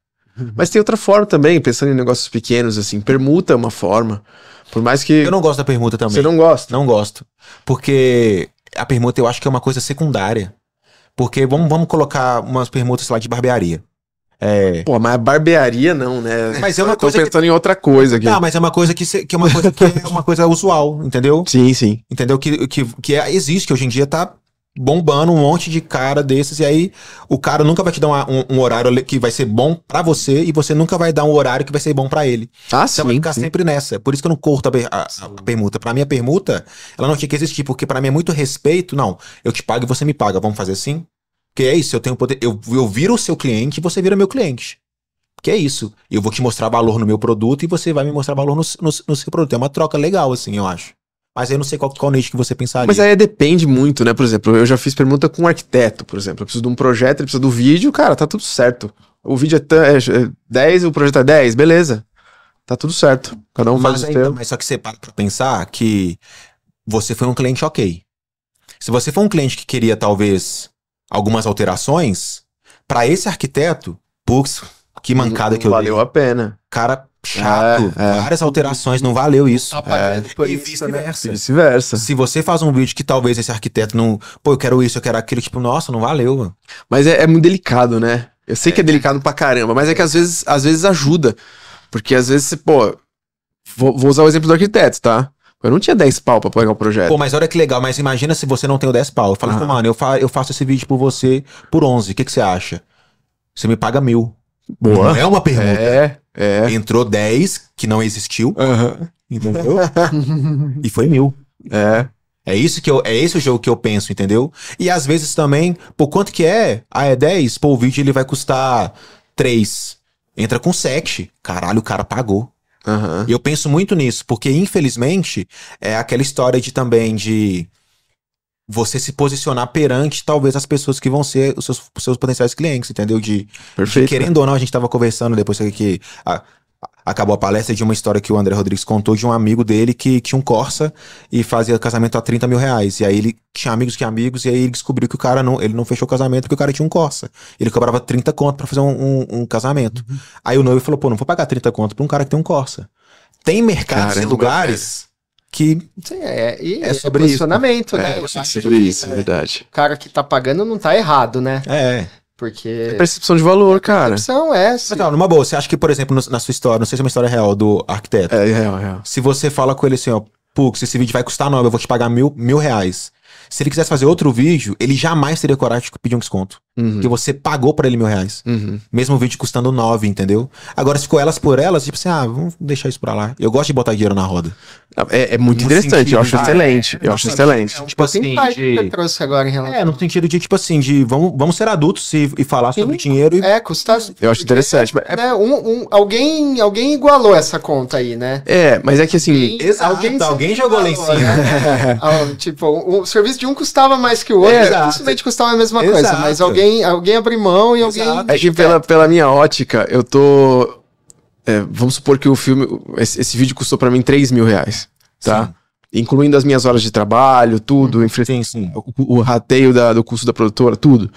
Mas tem outra forma também, pensando em negócios pequenos, assim, permuta é uma forma. Por mais que. Eu não gosto da permuta também. Você não gosta? Não gosto. Porque a permuta eu acho que é uma coisa secundária. Porque vamos, vamos colocar umas permutas lá de barbearia. É... Pô, mas barbearia não, né? Mas é uma eu coisa. Tô pensando que... em outra coisa aqui. Não, tá, mas é uma coisa que, que é uma coisa que é uma coisa usual, entendeu? Sim, sim. Entendeu? Que, que, que é... existe, que hoje em dia tá bombando um monte de cara desses, e aí o cara nunca vai te dar uma, um, um, horário que vai ser bom para você, e você nunca vai dar um horário que vai ser bom para ele. Ah, você sim, vai ficar sim. sempre nessa. Por isso que eu não corto a, a, a permuta. Pra mim, a permuta, ela não tinha que existir, porque para mim é muito respeito. Não, eu te pago e você me paga, vamos fazer assim? Porque é isso, eu tenho poder. Eu, eu viro o seu cliente e você vira meu cliente. que é isso. Eu vou te mostrar valor no meu produto e você vai me mostrar valor no, no, no seu produto. É uma troca legal, assim, eu acho. Mas aí eu não sei qual, qual nicho que você pensaria. Mas aí depende muito, né? Por exemplo, eu já fiz pergunta com um arquiteto, por exemplo. Eu preciso de um projeto, ele precisa do vídeo, cara, tá tudo certo. O vídeo é, é 10, é o projeto é 10, beleza. Tá tudo certo. Cada um mas faz o seu. Mas só que você para pra pensar que você foi um cliente ok. Se você for um cliente que queria, talvez, algumas alterações, para esse arquiteto, putz, que mancada que eu valeu dei. Valeu a pena. Cara, chato, é, é, várias alterações, não valeu isso. Tá é. e né? vice-versa. Vice-versa. Se você faz um vídeo que talvez esse arquiteto não, pô, eu quero isso, eu quero aquilo, tipo, nossa, não valeu, mano. Mas é, é muito delicado, né? Eu sei que é, é. delicado pra caramba, mas é que às vezes, às vezes ajuda. Porque às vezes, pô, vou, vou usar o exemplo do arquiteto, tá? Eu não tinha 10 pau pra pegar o projeto. Pô, mas olha que legal, mas imagina se você não tem o 10 pau. Eu falo, ah. mano, eu, fa eu faço esse vídeo por você por 11, o que, que você acha? Você me paga mil. Boa. Não é uma pergunta. É, é. Entrou 10, que não existiu. Uhum. Entendeu? e foi mil. É. É isso que eu, é esse o jogo que eu penso, entendeu? E às vezes também, por quanto que é? Ah, é 10? Pô, o vídeo ele vai custar 3. Entra com 7. Caralho, o cara pagou. Uhum. E eu penso muito nisso, porque infelizmente é aquela história de também de você se posicionar perante talvez as pessoas que vão ser os seus, os seus potenciais clientes, entendeu? De, Perfeito, de querendo né? ou não, a gente estava conversando depois que, a, acabou a palestra de uma história que o André Rodrigues contou de um amigo dele que tinha um Corsa e fazia casamento a 30 mil reais. E aí ele tinha amigos que amigos, e aí ele descobriu que o cara não, ele não fechou o casamento porque o cara tinha um Corsa. Ele cobrava 30 conto para fazer um, um, um casamento. Uhum. Aí o noivo falou, pô, não vou pagar 30 conto pra um cara que tem um Corsa. Tem mercados e lugares que Sim, é, e é sobre posicionamento, isso. né? É, é sobre isso, né? Né? É, é verdade. O cara que tá pagando não tá errado, né? É. Porque. É percepção de valor, é cara. Percepção é. Se... Não, numa boa, você acha que, por exemplo, na sua história, não sei se é uma história real do arquiteto. É, é real, real. Se você fala com ele assim, ó, Pux, esse vídeo vai custar nove, eu vou te pagar mil, mil reais. Se ele quisesse fazer outro vídeo, ele jamais teria coragem de pedir um desconto. Uhum. Que você pagou para ele mil reais. Uhum. Mesmo o vídeo custando nove, entendeu? Agora, se ficou elas por elas, tipo assim, ah, vamos deixar isso pra lá. Eu gosto de botar dinheiro na roda. É, é muito no interessante, sentido, eu acho tá? excelente. É, eu acho excelente. É um tipo assim, de... que trouxe agora em relação. É, no sentido de, tipo assim, de vamos, vamos ser adultos e, e falar Sim. sobre dinheiro e. É, custar. Eu acho interessante. É, né, um, um, alguém, alguém igualou essa conta aí, né? É, mas é que assim. Exato, alguém, alguém jogou lá em cima. Né? tipo, o serviço de um custava mais que o outro. É, simplesmente custava a mesma coisa, mas alguém alguém, alguém abre mão e Exato. alguém. É que pela, pela minha ótica, eu tô. É, vamos supor que o filme. Esse, esse vídeo custou para mim 3 mil reais. Tá? Sim. Incluindo as minhas horas de trabalho, tudo, hum, sim, sim. O, o, rateio da, do custo da produtora, tudo.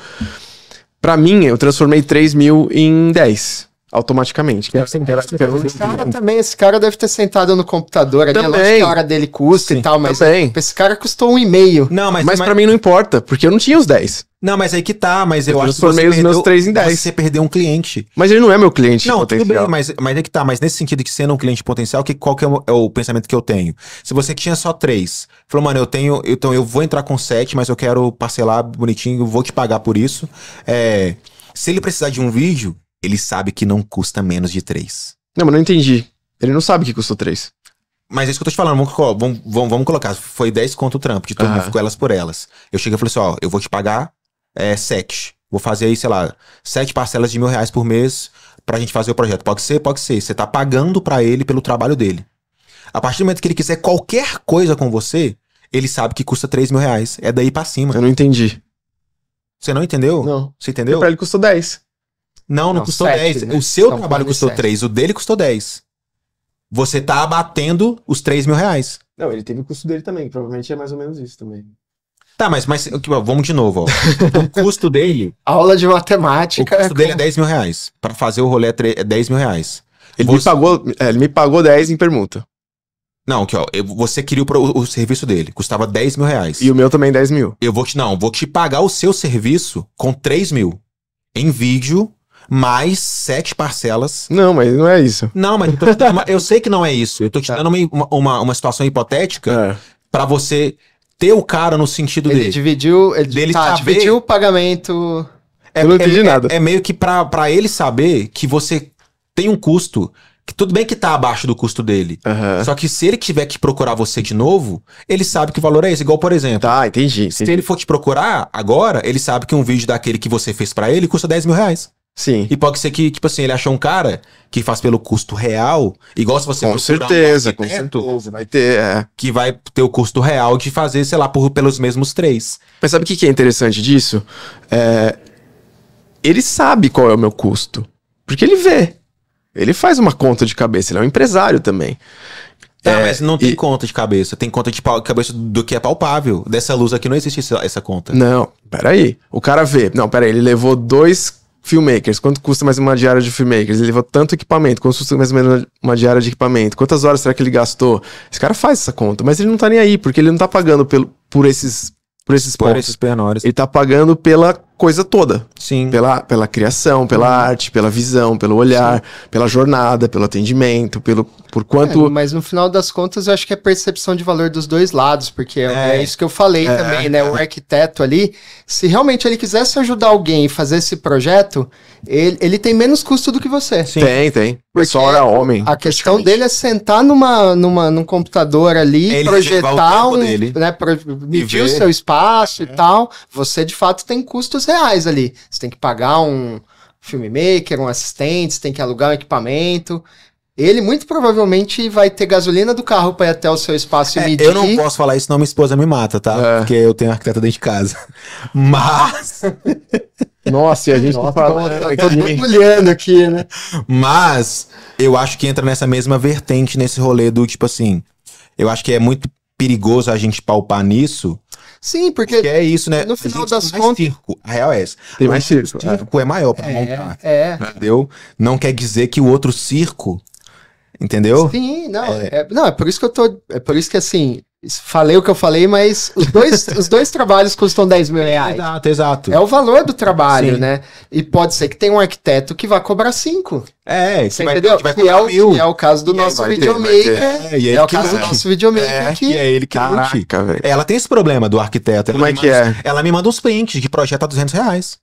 Para mim, eu transformei 3 mil em 10 automaticamente. esse cara também, esse cara deve ter sentado no computador ali, a hora dele custa Sim, e tal, mas também. esse cara custou um e meio. Não, mas, mas, mas... para mim não importa, porque eu não tinha os 10. Não, mas aí que tá, mas eu, eu acho que você os meus 3 em 10. Você perdeu um cliente. Mas ele não é meu cliente não, potencial. Não, tudo bem, mas, mas é que tá. Mas nesse sentido que sendo um cliente potencial, que, qual que é o, é o pensamento que eu tenho? Se você tinha só 3, falou, mano, eu tenho... Então eu vou entrar com 7, mas eu quero parcelar bonitinho, vou te pagar por isso. É, se ele precisar de um vídeo, ele sabe que não custa menos de 3. Não, mas não entendi. Ele não sabe que custou 3. Mas é isso que eu tô te falando, vamos, vamos, vamos, vamos colocar. Foi 10 conto o trampo, de tudo, uhum. ficou elas por elas. Eu cheguei e falei assim: ó, eu vou te pagar é, sete. Vou fazer aí, sei lá, sete parcelas de mil reais por mês pra gente fazer o projeto. Pode ser? Pode ser. Você tá pagando para ele pelo trabalho dele. A partir do momento que ele quiser qualquer coisa com você, ele sabe que custa três mil reais. É daí pra cima. Eu não entendi. Você não entendeu? Não. Você entendeu? Porque pra ele custou 10. Não, não, não custou dez. 10. Né? O seu São trabalho custou três. 3, o dele custou 10. Você tá abatendo os 3 mil reais. Não, ele teve o custo dele também. Provavelmente é mais ou menos isso também. Tá, mas, mas vamos de novo. Ó. O custo dele. Aula de matemática. O custo é dele é 10 mil reais. Pra fazer o rolê é 10 é mil reais. Ele, você... me pagou, é, ele me pagou 10 em permuta. Não, que ó, eu, você queria o, o, serviço dele, custava 10 mil reais. E o meu também 10 mil. Eu vou te, não, vou te pagar o seu serviço com 3 mil. Em vídeo, mais 7 parcelas. Não, mas não é isso. Não, mas eu, eu sei que não é isso. Eu tô te tá. dando uma, uma, uma situação hipotética é. para você ter o cara no sentido ele dele. Dividiu, ele dele tá, saber, dividiu o pagamento. É, eu não entendi é, nada. É, é, meio que para ele saber que você tem um custo. Que tudo bem que tá abaixo do custo dele. Uhum. Só que se ele tiver que procurar você de novo, ele sabe que o valor é esse. Igual, por exemplo. Tá, entendi. entendi. Se ele for te procurar agora, ele sabe que um vídeo daquele que você fez para ele custa 10 mil reais. Sim. E pode ser que, tipo assim, ele achou um cara que faz pelo custo real, igual se você. Com certeza, um com certeza. Vai ter. É. Que vai ter o custo real de fazer, sei lá, por, pelos mesmos três. Mas sabe o que, que é interessante disso? É, ele sabe qual é o meu custo. Porque ele vê. Ele faz uma conta de cabeça, ele é um empresário também. Tá, é, mas não tem e... conta de cabeça. Tem conta de cabeça do que é palpável. Dessa luz aqui não existe essa, essa conta. Não, peraí. O cara vê. Não, peraí, ele levou dois filmmakers, quanto custa mais uma diária de filmmakers? Ele levou tanto equipamento, quanto custa mais ou menos uma diária de equipamento? Quantas horas será que ele gastou? Esse cara faz essa conta, mas ele não tá nem aí, porque ele não tá pagando pelo, por esses por esses por esses pormenores. Ele tá pagando pela coisa toda. Sim. Pela, pela criação, pela uhum. arte, pela visão, pelo olhar, Sim. pela jornada, pelo atendimento, pelo por quanto. É, mas no final das contas, eu acho que é percepção de valor dos dois lados, porque é, é, é isso que eu falei é, também, né? O arquiteto ali, se realmente ele quisesse ajudar alguém e fazer esse projeto, ele, ele tem menos custo do que você. Sim. Tem, tem. Porque é só era homem. A questão dele é sentar numa, numa, num computador ali, ele projetar um, né, pro, medir o seu espaço e é. tal. Você de fato tem custos reais ali. Você tem que pagar um filmmaker, um assistente, você tem que alugar um equipamento. Ele muito provavelmente vai ter gasolina do carro para ir até o seu espaço é, e medir. Eu não posso falar isso, não minha esposa me mata, tá? É. Porque eu tenho arquiteta dentro de casa. Mas. Nossa, e a gente Nossa, tá falando né? aqui, né? Mas eu acho que entra nessa mesma vertente nesse rolê do tipo assim. Eu acho que é muito perigoso a gente palpar nisso, Sim, porque. Que é isso, né? No final das tem contas. Circo. A real é essa. Tem mais circo. O é. circo é, maior pra é, montar. É. Entendeu? Não quer dizer que o outro circo. Entendeu? Sim, não. É. é não, é por isso que eu tô. É por isso que assim. Falei o que eu falei, mas os dois, os dois trabalhos custam 10 mil reais. Exato, exato. É o valor do trabalho, Sim. né? E pode ser que tenha um arquiteto que vá cobrar 5. É, você vai, entendeu? Vai que, é o, que é o caso do e nosso videomaker. É, e é, é o caso do nosso videomaker é, que, é ele que Caraca, velho. Ela tem esse problema do arquiteto. Como é que manda, é? Ela me manda uns prints de projeto a 200 reais.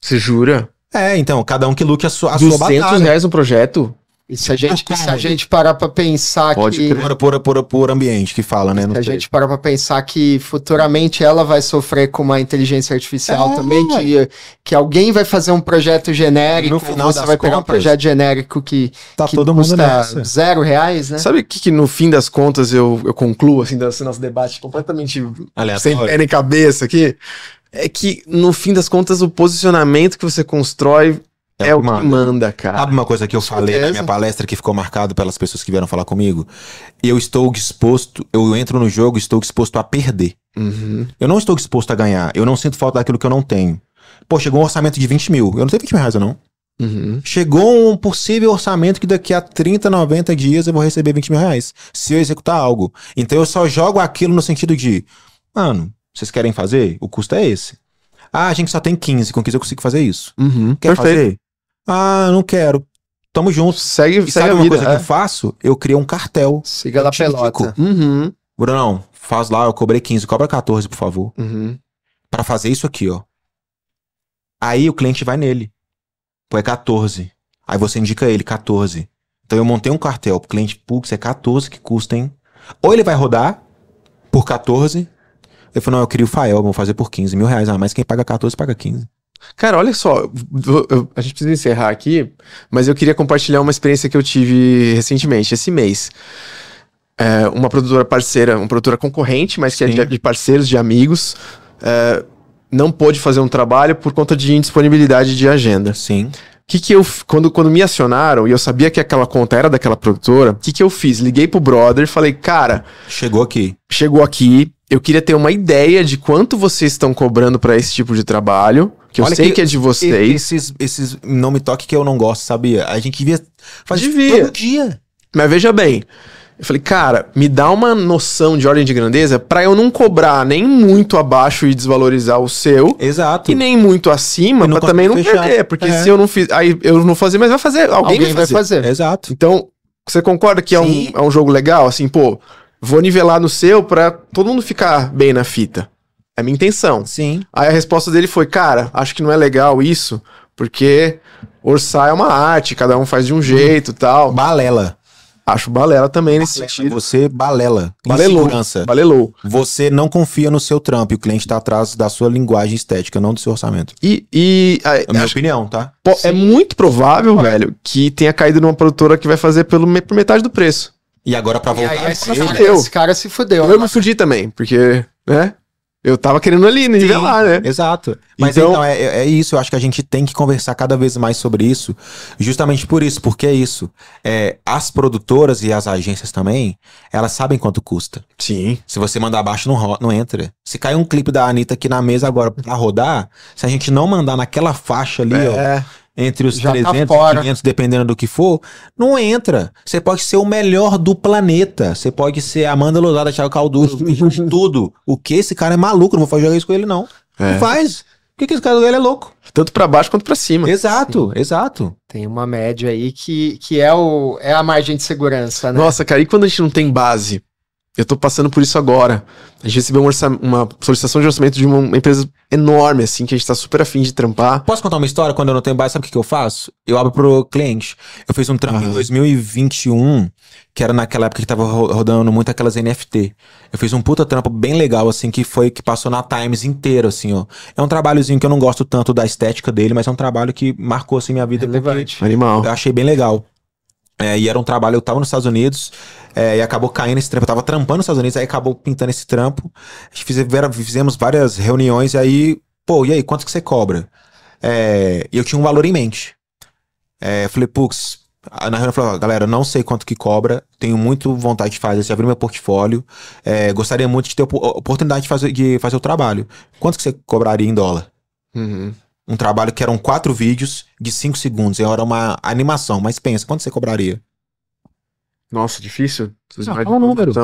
Você jura? É, então, cada um que lute a sua, a 200 sua batalha. reais um projeto? E se a gente, ah, se a gente parar para pensar Pode que. Pode por, por, por ambiente que fala, né? Se a gente parar para pensar que futuramente ela vai sofrer com uma inteligência artificial é, também, que, que alguém vai fazer um projeto genérico, no final você vai contas, pegar um projeto genérico que, tá que todo mundo nessa. zero reais, né? Sabe o que, que, no fim das contas eu, eu concluo, assim, desse nosso debate completamente Aleatório. sem pé nem cabeça aqui? É que no fim das contas o posicionamento que você constrói é, é o que manda. manda. cara. Sabe uma coisa que eu falei Essa? na é minha palestra que ficou marcado pelas pessoas que vieram falar comigo? Eu estou disposto, eu entro no jogo, estou disposto a perder. Uhum. Eu não estou disposto a ganhar. Eu não sinto falta daquilo que eu não tenho. Pô, chegou um orçamento de 20 mil. Eu não tenho 20 mil reais, não. Uhum. Chegou um possível orçamento que daqui a 30, 90 dias eu vou receber 20 mil reais. Se eu executar algo. Então eu só jogo aquilo no sentido de, mano, vocês querem fazer? O custo é esse. Ah, a gente só tem 15. Com 15 eu consigo fazer isso. Uhum. Quer Perfeito. fazer? Ah, não quero. Tamo junto. Segue, e segue sabe a uma coisa é. que eu é. faço? Eu criei um cartel. Siga lá pelota. Uhum. Brunão, faz lá, eu cobrei 15, cobra 14, por favor. Uhum. Pra fazer isso aqui, ó. Aí o cliente vai nele. Pô, é 14. Aí você indica ele, 14. Então eu montei um cartel pro cliente, putz, é 14 que custa, hein? Ou ele vai rodar por 14. Ele falou, não, eu queria o Fael, vou fazer por 15 mil reais. Ah, mas quem paga 14 paga 15. Cara, olha só, a gente precisa encerrar aqui, mas eu queria compartilhar uma experiência que eu tive recentemente, esse mês. É, uma produtora parceira, uma produtora concorrente, mas que é Sim. é de parceiros, de amigos, é, não pôde fazer um trabalho por conta de indisponibilidade de agenda. Sim que que eu quando, quando me acionaram e eu sabia que aquela conta era daquela produtora, o que que eu fiz? Liguei pro brother, falei: "Cara, chegou aqui. Chegou aqui. Eu queria ter uma ideia de quanto vocês estão cobrando para esse tipo de trabalho que Olha eu sei que, que, é de vocês. Esses, esses Não Me Toque que eu não gosto, sabia? A gente via fazer todo dia. Mas veja bem. Eu falei, cara, me dá uma noção de ordem de grandeza para eu não cobrar nem muito abaixo e desvalorizar o seu. Exato. E nem muito acima mas também não fechar. perder. Porque é. se eu não fiz. Aí eu não fazer, mas vai fazer. Alguém, alguém vai fazer. fazer. Exato. Então, você concorda que é um, é um jogo legal? Assim, pô, vou nivelar no seu pra todo mundo ficar bem na fita. É minha intenção. Sim. Aí a resposta dele foi: cara, acho que não é legal isso, porque orçar é uma arte, cada um faz de um uhum. jeito hum. tal. Balela. Acho balela também nesse sentido. Você é balela. Balelou. Insegurança. Balelou. Você não confia no seu trampo e o cliente está atrás da sua linguagem estética, não do seu orçamento. E. e a, é a minha opinião, tá? Pô, é muito provável, Sim. velho, que tenha caído numa produtora que vai fazer pelo, por metade do preço. E agora para voltar. E aí, esse, cara, é esse cara se fudeu. Eu me fudi também, porque. né? Eu tava querendo ali nivelar, né? Exato. Mas então, então é, é, é, isso. Eu acho que a gente tem que conversar cada vez mais sobre isso, justamente por isso, porque é isso. É, as produtoras e as agências também, elas sabem quanto custa. Sim. Se você mandar abaixo, não, não entra. Se cair um clipe da Anitta aqui na mesa agora pra rodar, se a gente não mandar naquela faixa ali, é. ó, entre os Já 300 tá e 500, dependendo do que for, não entra. Você pode ser o melhor do planeta. Você pode ser Amanda Lousada, Thiago Calduro, tudo. O que? Esse cara é maluco, não vou fazer isso com ele, não. É. Não faz. O que, que esse cara ele é louco? Tanto para baixo quanto para cima. Exato, Sim. exato. Tem uma média aí que, que é, o, é a margem de segurança, né? Nossa, cara, e quando a gente não tem base? Eu tô passando por isso agora. A gente recebeu um uma solicitação de orçamento de uma empresa enorme, assim, que a gente tá super afim de trampar. Posso contar uma história? Quando eu não tenho base, sabe o que, que eu faço? Eu abro pro cliente. Eu fiz um trampo ah. em 2021, que era naquela época que tava rodando muito aquelas NFT. Eu fiz um puta trampo bem legal, assim, que foi que passou na Times inteiro, assim, ó. É um trabalhozinho que eu não gosto tanto da estética dele, mas é um trabalho que marcou, assim, minha vida. É relevante. Animal. Eu achei bem legal. É, e era um trabalho, eu tava nos Estados Unidos é, e acabou caindo esse trampo. Eu tava trampando nos Estados Unidos, aí acabou pintando esse trampo. fizemos várias reuniões e aí, pô, e aí, quanto que você cobra? É, e eu tinha um valor em mente. falei, Pux, na reunião eu falei, galera, não sei quanto que cobra, tenho muito vontade de fazer, Se abrir meu portfólio, é, gostaria muito de ter a oportunidade de fazer, de fazer o trabalho. Quanto que você cobraria em dólar? Uhum um trabalho que eram quatro vídeos de cinco segundos. Era uma animação, mas pensa, quanto você cobraria? Nossa, difícil. Não, fala o número.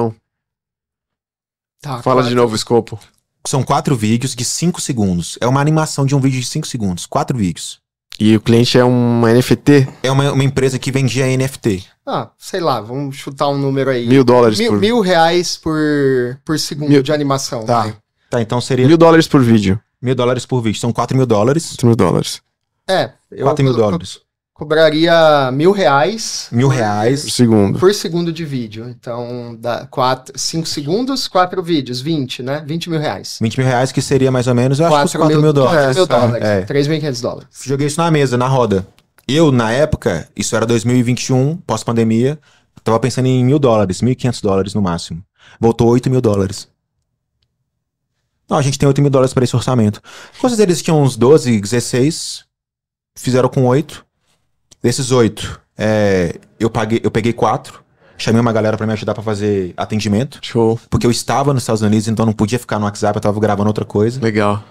Tá, fala quatro. de novo o escopo. São quatro vídeos de cinco segundos. É uma animação de um vídeo de cinco segundos. Quatro vídeos. E o cliente é uma NFT? É uma, uma empresa que vendia NFT. Ah, sei lá, vamos chutar um número aí. Mil dólares mil, por... Mil reais por, por segundo mil... de animação. Tá. Né? tá, então seria... Mil dólares por vídeo mil dólares por visto. São 4 mil dólares. 4 mil dólares. É. 4 mil dólares. Cobraria mil reais. Mil reais. Por segundo. Por segundo de vídeo. Então, dá 5 segundos, 4 vídeos, 20, né? 20 mil reais. 20 mil reais, que seria mais ou menos, eu quatro acho que 4 mil, mil dólares. 4 mil é, dólares. É. 3.500 dólares. Joguei isso na mesa, na roda. Eu, na época, isso era 2021, pós-pandemia, tava pensando em mil dólares, 1.500 dólares no máximo. Voltou 8 mil dólares. Não, a gente tem 8 mil dólares para esse orçamento. Quantos eles tinham uns 12, 16, fizeram com 8. Desses 8, é, eu, paguei, eu peguei 4. Chamei uma galera para me ajudar para fazer atendimento. Show. Porque eu estava nos Estados Unidos, então não podia ficar no WhatsApp, eu tava gravando outra coisa. Legal.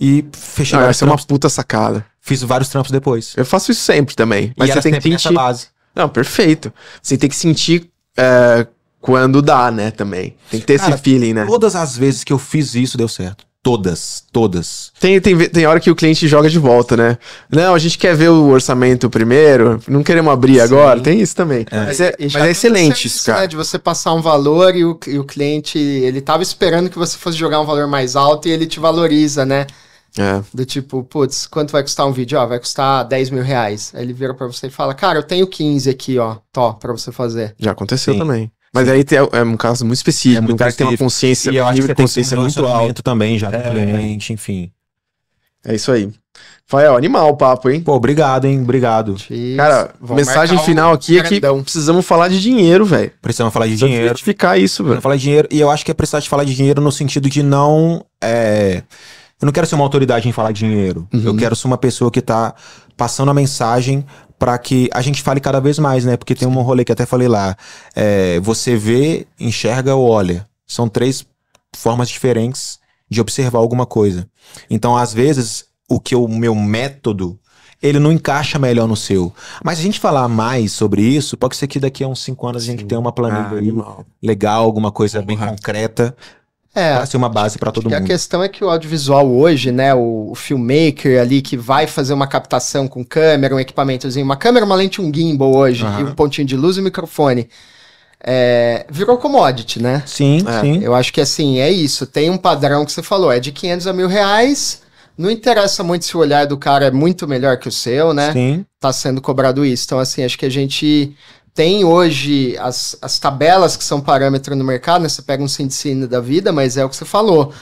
E fechei. Ah, essa é uma puta sacada. Fiz vários trampos depois. Eu faço isso sempre também. Mas e você tem que sentir. Base. Não, perfeito. Você tem que sentir. É quando dá, né, também. Tem que ter Cara, esse feeling, né? Todas as vezes que eu fiz isso deu certo. Todas, todas. Tem, tem, tem hora que o cliente joga de volta, né? Não, a gente quer ver o orçamento primeiro, não queremos abrir Sim. agora. Tem isso também. É. Mas, é, mas é excelente isso, cara. Né? De você passar um valor e o, e o cliente, ele tava esperando que você fosse jogar um valor mais alto e ele te valoriza, né? É. Do tipo, putz, quanto vai custar um vídeo? Ó, vai custar 10 mil reais. Aí ele vira pra você e fala, cara, eu tenho 15 aqui, ó, top, pra você fazer. Já aconteceu Sim. também. Mas aí é, é um caso muito específico. É um cara que tem uma consciência, e eu acho que você consciência tem um muito alto também já é, é, cliente, enfim. É isso aí. Fael, animal o papo, hein? Pô, obrigado, hein? Obrigado. Jeez. Cara, Vou mensagem final um aqui grandão. é que precisamos falar de dinheiro, velho. Precisamos falar de precisamos dinheiro. Certificar isso, velho. falar de dinheiro. E eu acho que é precisar de falar de dinheiro no sentido de não. É... Eu não quero ser uma autoridade em falar de dinheiro. Uhum. Eu quero ser uma pessoa que tá passando a mensagem para que a gente fale cada vez mais, né? Porque tem um rolê que até falei lá. É, você vê, enxerga ou olha. São três formas diferentes de observar alguma coisa. Então, às vezes, o que o meu método ele não encaixa melhor no seu. Mas se a gente falar mais sobre isso, pode ser que daqui a uns cinco anos a gente Sim. tenha uma planilha ah, legal, alguma coisa Vamos bem rápido. concreta é. Pra ser uma base para todo mundo. A questão é que o audiovisual hoje, né, o, o, filmmaker ali que vai fazer uma captação com câmera, um equipamentozinho, uma câmera, uma lente, um gimbal hoje, uhum. e um pontinho de luz e um microfone. É, virou commodity, né? Sim, é. sim. Eu acho que assim, é isso. Tem um padrão que você falou, é de 500 a mil reais. Não interessa muito se o olhar do cara é muito melhor que o seu, né? Sim. Tá sendo cobrado isso. Então, assim, acho que a gente tem hoje as, as tabelas que são parâmetro no mercado, né? Você pega um sindicina da vida, mas é o que você falou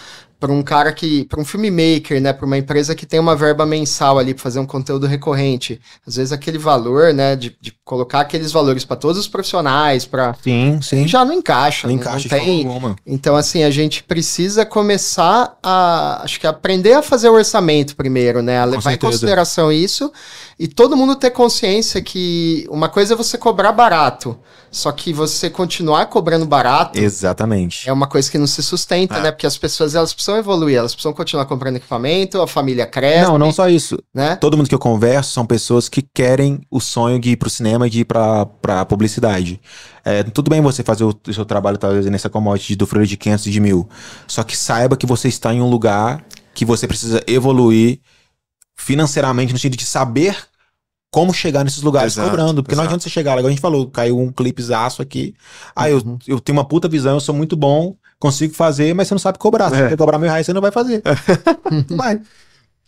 para um cara que, para um filmmaker, né, para uma empresa que tem uma verba mensal ali para fazer um conteúdo recorrente, às vezes aquele valor, né, de, de colocar aqueles valores para todos os profissionais, para sim, sim, já não encaixa, não, né, encaixa não tem. Alguma. Então assim a gente precisa começar a, acho que aprender a fazer o orçamento primeiro, né, a levar Com em consideração isso e todo mundo ter consciência que uma coisa é você cobrar barato. Só que você continuar cobrando barato. Exatamente. É uma coisa que não se sustenta, ah. né? Porque as pessoas elas precisam evoluir, elas precisam continuar comprando equipamento, a família cresce. Não, não só isso. Né? Todo mundo que eu converso são pessoas que querem o sonho de ir pro cinema e de ir pra, pra publicidade. É, tudo bem você fazer o, o seu trabalho, talvez, nessa commodity do freio de 500 e de mil. Só que saiba que você está em um lugar que você precisa evoluir financeiramente, no sentido de saber como chegar nesses lugares exato, cobrando. Porque exato. não adianta você chegar lá, a gente falou, caiu um clipezaço aqui. Aí ah, uhum. eu, eu tenho uma puta visão, eu sou muito bom, consigo fazer, mas você não sabe cobrar. Se é. você quer cobrar mil reais, você não vai fazer. vai.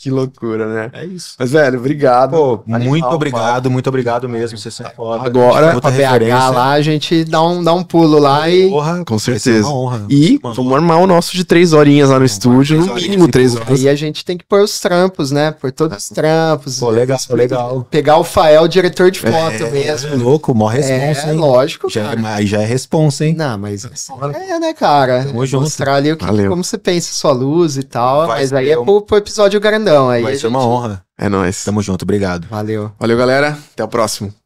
Que loucura, né? É isso. Mas, velho, obrigado. Pô, animal, muito obrigado, muito obrigado mesmo. Você é foda. Agora, pra BH lá, a gente dá um, dá um pulo lá e. Honra, com certeza. Honra. E vamos armar o nosso de três horinhas lá no estúdio, no mínimo três horas. E a gente tem que pôr os trampos, né? Pôr todos os trampos. Pô, legal, legal. Pegar o Fael, diretor de foto é, mesmo. É louco, mó é, responsa. É, hein? lógico. Já, é Mas já é responsa, hein? Não, mas. Tá é, né, cara? Tamo junto. Mostrar ali o que, como você pensa, sua luz e tal. Vai mas aí é pro, episódio grandão. Então, aí. Vai ser gente... uma honra. É nóis. Tamo junto, obrigado. Valeu. Valeu, galera. Até o próximo.